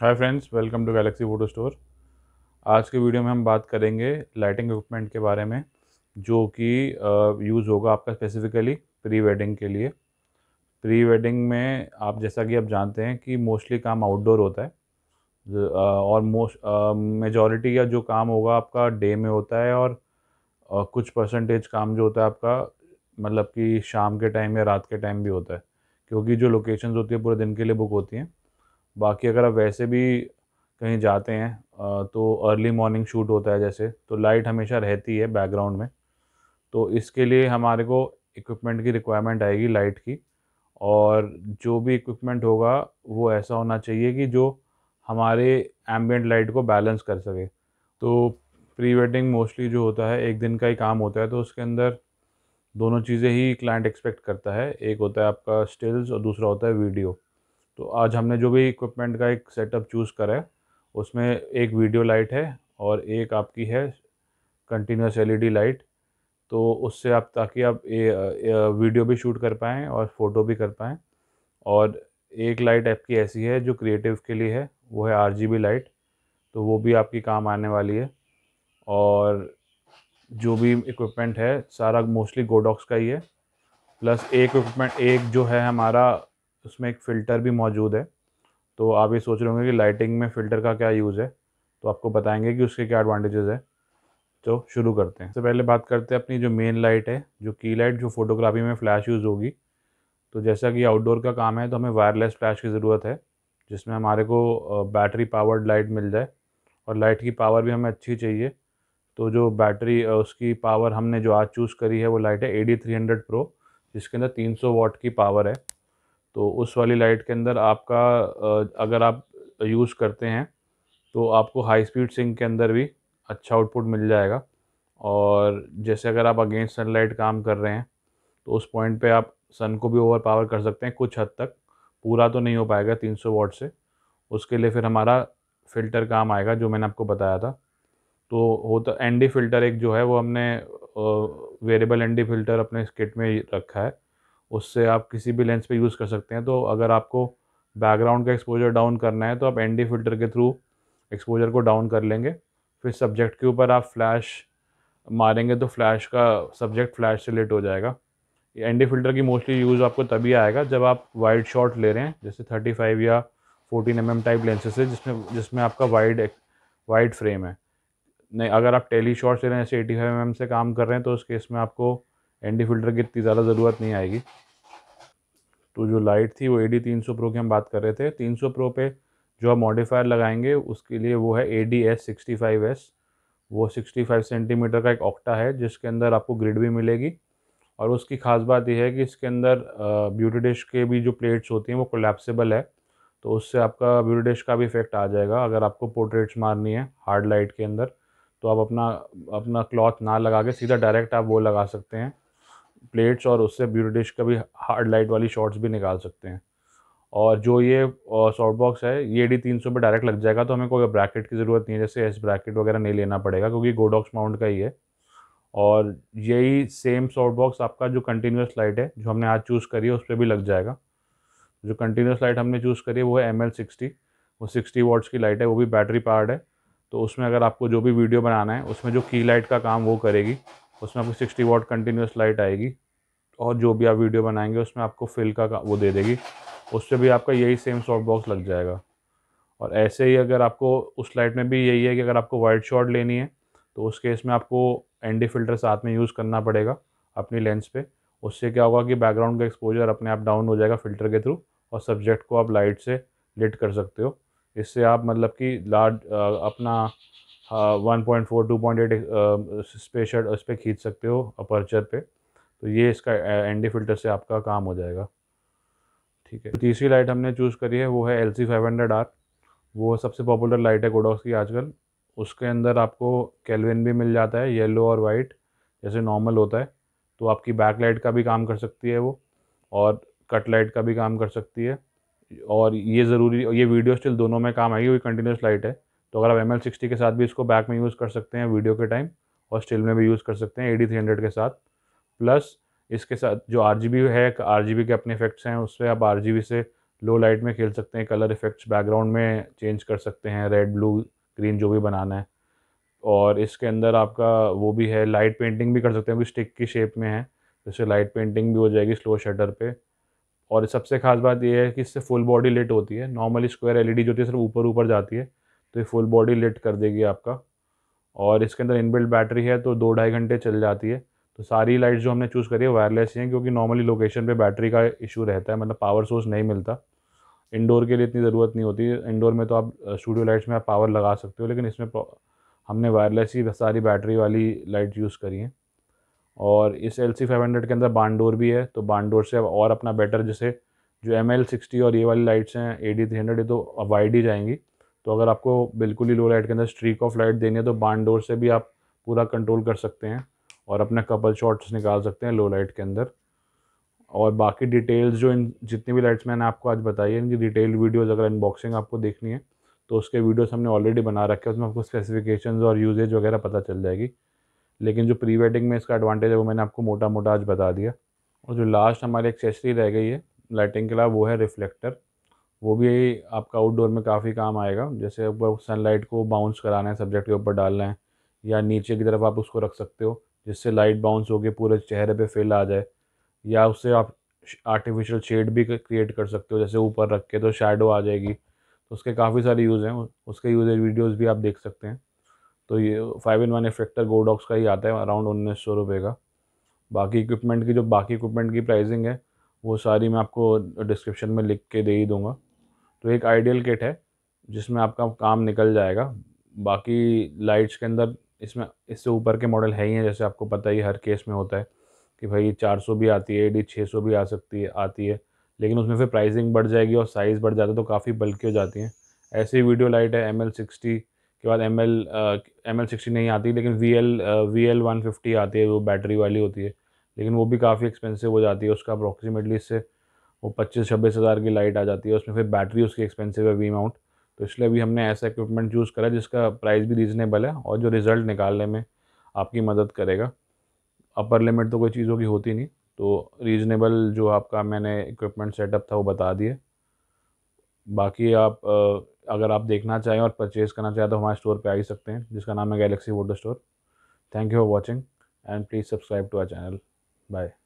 hi friends welcome to Galaxy Photo Store आज के video में हम बात करेंगे लाइटिंग इक्विपमेंट के बारे में जो कि यूज़ होगा आपका स्पेसिफ़िकली प्री वेडिंग के लिए प्री वेडिंग में आप जैसा कि आप जानते हैं कि मोस्टली काम आउटडोर होता है और मोस्ट मेजॉरिटी या जो काम होगा आपका डे में होता है और uh, कुछ परसेंटेज काम जो होता है आपका मतलब कि शाम के टाइम या रात के टाइम भी होता है क्योंकि जो लोकेशंस होती है पूरे दिन के लिए बुक होती हैं बाकी अगर आप वैसे भी कहीं जाते हैं तो अर्ली मॉर्निंग शूट होता है जैसे तो लाइट हमेशा रहती है बैकग्राउंड में तो इसके लिए हमारे को इक्विपमेंट की रिक्वायरमेंट आएगी लाइट की और जो भी इक्विपमेंट होगा वो ऐसा होना चाहिए कि जो हमारे एम्बियट लाइट को बैलेंस कर सके तो प्री वेडिंग मोस्टली जो होता है एक दिन का ही काम होता है तो उसके अंदर दोनों चीज़ें ही क्लाइंट एक्सपेक्ट करता है एक होता है आपका स्टिल्स और दूसरा होता है वीडियो तो आज हमने जो भी इक्विपमेंट का एक सेटअप चूज़ करा है उसमें एक वीडियो लाइट है और एक आपकी है कंटिन्यूस एलईडी लाइट तो उससे आप ताकि आप ए, ए, वीडियो भी शूट कर पाएँ और फ़ोटो भी कर पाएँ और एक लाइट आपकी ऐसी है जो क्रिएटिव के लिए है वो है आरजीबी लाइट तो वो भी आपकी काम आने वाली है और जो भी इक्विपमेंट है सारा मोस्टली गोडॉक्स का ही है प्लस एक इक्विपमेंट एक जो है हमारा उसमें एक फ़िल्टर भी मौजूद है तो आप ये सोच रहे होंगे कि लाइटिंग में फ़िल्टर का क्या यूज़ है तो आपको बताएंगे कि उसके क्या एडवांटेजेस है तो शुरू करते हैं सबसे पहले बात करते हैं अपनी जो मेन लाइट है जो की लाइट जो फोटोग्राफी में फ़्लैश यूज़ होगी तो जैसा कि आउटडोर का काम है तो हमें वायरलेस फ्लैश की ज़रूरत है जिसमें हमारे को बैटरी पावर्ड लाइट मिल जाए और लाइट की पावर भी हमें अच्छी चाहिए तो जो बैटरी उसकी पावर हमने जो आज चूज़ करी है वो लाइट है A D three hundred pro जिसके अंदर तीन सौ वॉट की पावर है तो उस वाली लाइट के अंदर आपका अगर आप यूज़ करते हैं तो आपको हाई स्पीड सिंक के अंदर भी अच्छा आउटपुट मिल जाएगा और जैसे अगर आप अगेंस्ट सनलाइट काम कर रहे हैं तो उस पॉइंट पे आप सन को भी ओवर पावर कर सकते हैं कुछ हद तक पूरा तो नहीं हो पाएगा 300 वाट से उसके लिए फिर हमारा फ़िल्टर काम आएगा जो मैंने आपको बताया था तो होता एनडी फ़िल्टर एक जो है वो हमने वेरिएबल एन डी फ़िल्टर अपने स्किट में रखा है उससे आप किसी भी लेंस पे यूज़ कर सकते हैं तो अगर आपको बैकग्राउंड का एक्सपोजर डाउन करना है तो आप एनडी फिल्टर के थ्रू एक्सपोजर को डाउन कर लेंगे फिर सब्जेक्ट के ऊपर आप फ्लैश मारेंगे तो फ्लैश का सब्जेक्ट फ्लैश से लेट हो जाएगा एनडी फिल्टर की मोस्टली यूज़ आपको तभी आएगा जब आप वाइड शॉट ले रहे हैं जैसे थर्टी फाइव या fourteen M M type lenses है जिसमें जिसमें आपका वाइड वाइड फ्रेम है नहीं अगर आप टेली शॉट्स ले रहे हैं जैसे एटी फाइव एम एम से काम कर रहे हैं तो उस केस में आपको एन फिल्टर की इतनी ज़्यादा ज़रूरत नहीं आएगी तो जो लाइट थी वो ए डी तीन सौ प्रो की हम बात कर रहे थे तीन सौ प्रो पे जो आप मॉडिफायर लगाएंगे उसके लिए वो है A D S sixty five S वो सिक्सटी फाइव सेंटीमीटर का एक ऑक्टा है जिसके अंदर आपको ग्रिड भी मिलेगी और उसकी ख़ास बात यह है कि इसके अंदर ब्यूटी डिश के भी जो प्लेट्स होती हैं वो कोलेप्सिबल है तो उससे आपका ब्यूटी डिश का भी इफेक्ट आ जाएगा अगर आपको पोर्ट्रेट्स मारनी है हार्ड लाइट के अंदर तो आप अपना अपना क्लॉथ ना लगा के सीधा डायरेक्ट आप वो लगा सकते हैं प्लेट्स और उससे ब्यूरो डिश का भी हार्ड लाइट वाली शॉट्स भी निकाल सकते हैं और जो ये सॉफ्ट बॉक्स है ये डी तीन सौ पर डायरेक्ट लग जाएगा तो हमें कोई ब्रैकेट की ज़रूरत नहीं है जैसे एस ब्रैकेट वगैरह नहीं लेना पड़ेगा क्योंकि गोडॉक्स माउंट का ही है और यही सेम सॉफ्ट बॉक्स आपका जो कंटिन्यूस लाइट है जो हमने आज चूज़ करी है उस पर भी लग जाएगा जो कंटिन्यूस लाइट हमने चूज़ करी है वो है एम एल सिक्सटी वो सिक्सटी वॉट्स की लाइट है वो भी बैटरी पार्ड है तो उसमें अगर आपको जो भी वीडियो बनाना है उसमें जो की लाइट का काम वो करेगी उसमें आपको सिक्सटी वाट कंटिन्यूस लाइट आएगी और जो भी आप वीडियो बनाएंगे उसमें आपको फिल का वो दे देगी उससे भी आपका यही सेम सॉफ्ट बॉक्स लग जाएगा और ऐसे ही अगर आपको उस लाइट में भी यही है कि अगर आपको वाइड शॉट लेनी है तो उस केस में आपको एन फ़िल्टर साथ में यूज़ करना पड़ेगा अपनी लेंस पे उससे क्या होगा कि बैकग्राउंड का एक्सपोजर अपने आप डाउन हो जाएगा फ़िल्टर के थ्रू और सब्जेक्ट को आप लाइट से लिट कर सकते हो इससे आप मतलब कि लार्ज अपना one point four two point eight special उस पर खींच सकते हो अपर्चर पे तो ये इसका एनडी फिल्टर से आपका काम हो जाएगा ठीक है तो तीसरी लाइट हमने चूज़ करी है वो है L C five hundred R वो सबसे पॉपुलर लाइट है गोडॉक्स की आजकल उसके अंदर आपको कैलविन भी मिल जाता है येलो और वाइट जैसे नॉर्मल होता है तो आपकी बैक लाइट का भी काम कर सकती है वो और कट लाइट का भी काम कर सकती है और ये ज़रूरी ये वीडियो स्टिल दोनों में काम आएगी वही कंटिन्यूस लाइट है तो अगर आप एम के साथ भी इसको बैक में यूज़ कर सकते हैं वीडियो के टाइम और स्टिल में भी यूज़ कर सकते हैं ए के साथ प्लस इसके साथ जो आर है आर के अपने इफेक्ट्स हैं उससे आप आर से लो लाइट में खेल सकते हैं कलर इफेक्ट्स बैकग्राउंड में चेंज कर सकते हैं रेड ब्लू ग्रीन जो भी बनाना है और इसके अंदर आपका वो भी है लाइट पेंटिंग भी कर सकते हैं कि स्टिक की शेप में है जैसे लाइट पेंटिंग भी हो जाएगी स्लो शटर पे और सबसे खास बात यह है कि इससे फुल बॉडी लेट होती है नॉर्मली स्क्वायर एलईडी जो होती है सिर्फ ऊपर ऊपर जाती है तो ये फुल बॉडी लिट कर देगी आपका और इसके अंदर इनबिल्ट बैटरी है तो दो ढाई घंटे चल जाती है तो सारी लाइट्स जो हमने चूज़ करी है वायरलेस ही हैं क्योंकि नॉर्मली लोकेशन पे बैटरी का इशू रहता है मतलब पावर सोर्स नहीं मिलता इंडोर के लिए इतनी ज़रूरत नहीं होती इंडोर में तो आप स्टूडियो लाइट्स में आप पावर लगा सकते हो लेकिन इसमें हमने वायरलेस ही सारी बैटरी वाली लाइट यूज़ करी हैं और इस एल सी फाइव हंड्रेड के अंदर बानडोर भी है तो बानडोर से और अपना बेटर जैसे जो एम एल सिक्सटी और ये वाली लाइट्स हैं ए डी थ्री हंड्रेड ये तो वाइड ही जाएंगी तो अगर आपको बिल्कुल ही लो लाइट के अंदर स्ट्रीक ऑफ लाइट देनी है तो बान डोर से भी आप पूरा कंट्रोल कर सकते हैं और अपना कपल शॉट्स निकाल सकते हैं लो लाइट के अंदर और बाकी डिटेल्स जो इन जितनी भी लाइट्स मैंने आपको आज बताई है इनकी डिटेल वीडियोज़ अगर अनबॉक्सिंग आपको देखनी है तो उसके वीडियोस हमने ऑलरेडी बना रखे हैं उसमें आपको स्पेसिफिकेशंस और यूजेज वगैरह पता चल जाएगी लेकिन जो प्री वेडिंग में इसका एडवांटेज है वो मैंने आपको मोटा मोटा आज बता दिया और जो लास्ट हमारी एक्सेसरी रह गई है लाइटिंग के अलावा वो है रिफ्लेक्टर वो भी आपका आउटडोर में काफ़ी काम आएगा जैसे ऊपर सनलाइट को बाउंस कराना है सब्जेक्ट के ऊपर डालना है या नीचे की तरफ आप उसको रख सकते हो जिससे लाइट बाउंस होकर पूरे चेहरे पे फेल आ जाए या उससे आप आर्टिफिशियल शेड भी क्रिएट कर सकते हो जैसे ऊपर रख के तो शेडो आ जाएगी तो उसके काफ़ी सारे यूज़ हैं उसके यूज़ वीडियोज़ भी आप देख सकते हैं तो ये five in one effector Godox का ही आता है अराउंड उन्नीस सौ रुपये का बाकी इक्विपमेंट की जो बाकी इक्विपमेंट की प्राइसिंग है वो सारी मैं आपको डिस्क्रिप्शन में लिख के दे ही दूँगा तो एक आइडियल किट है जिसमें आपका काम निकल जाएगा बाकी लाइट्स के अंदर इसमें इससे ऊपर के मॉडल है ही हैं जैसे आपको पता ही हर केस में होता है कि भाई चार सौ भी आती है डी छः सौ भी आ सकती है आती है लेकिन उसमें फिर प्राइसिंग बढ़ जाएगी और साइज़ बढ़ जाता है तो काफ़ी बल्कि हो जाती हैं ऐसे वीडियो लाइट है एम एल सिक्सटी के बाद M L M L sixty नहीं आती लेकिन V L V L one fifty आती है वो बैटरी वाली होती है लेकिन वो भी काफ़ी एक्सपेंसिव हो जाती है उसका अप्रॉक्सीमेटली इससे वो पच्चीस छब्बीस हज़ार की लाइट आ जाती है उसमें फिर बैटरी उसकी एक्सपेंसिव है वी माउंट तो इसलिए भी हमने ऐसा इक्विपमेंट चूज़ करा जिसका प्राइस भी रीज़नेबल है और जो रिज़ल्ट निकालने में आपकी मदद करेगा अपर लिमिट तो कोई चीज़ों की होती नहीं तो रीज़नेबल जो आपका मैंने इक्विपमेंट सेटअप था वो बता दिए बाकी आप अगर आप देखना चाहें और परचेज़ करना चाहें तो हमारे स्टोर पे आ ही सकते हैं जिसका नाम है Galaxy Photo Store thank you for watching and please subscribe to our channel bye